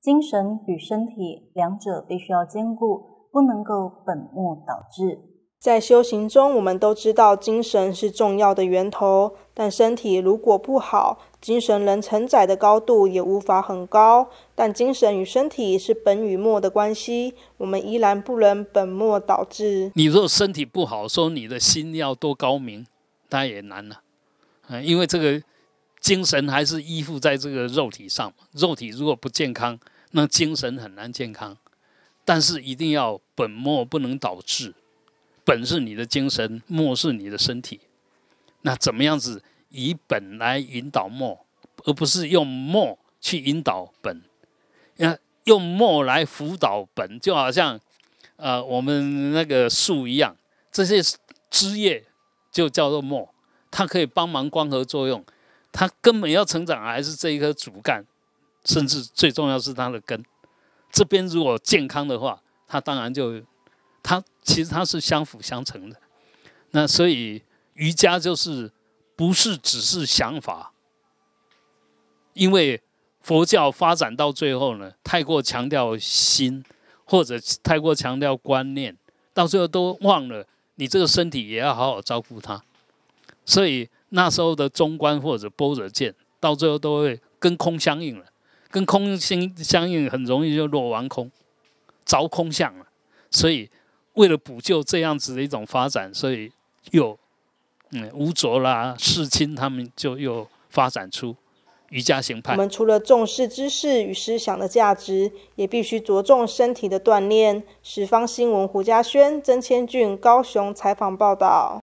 精神与身体两者必须要兼顾，不能够本末倒置。在修行中，我们都知道精神是重要的源头，但身体如果不好，精神能承载的高度也无法很高。但精神与身体是本与末的关系，我们依然不能本末倒置。你若身体不好，说你的心要多高明，那也难了。嗯，因为这个。精神还是依附在这个肉体上，肉体如果不健康，那精神很难健康。但是一定要本末不能倒置，本是你的精神，末是你的身体。那怎么样子以本来引导末，而不是用末去引导本？那用末来辅导本，就好像呃我们那个树一样，这些枝叶就叫做末，它可以帮忙光合作用。它根本要成长，还是这一颗主干，甚至最重要是它的根。这边如果健康的话，它当然就，它其实它是相辅相成的。那所以瑜伽就是不是只是想法，因为佛教发展到最后呢，太过强调心，或者太过强调观念，到最后都忘了你这个身体也要好好照顾它，所以。那时候的中观或者波折剑，到最后都会跟空相应了，跟空心相应，很容易就落完空，着空相了。所以，为了补救这样子的一种发展，所以又，嗯，乌卓啦、世亲他们就又发展出瑜伽行派。我们除了重视知识与思想的价值，也必须着重身体的锻炼。十方新闻胡家轩、曾千俊，高雄采访报道。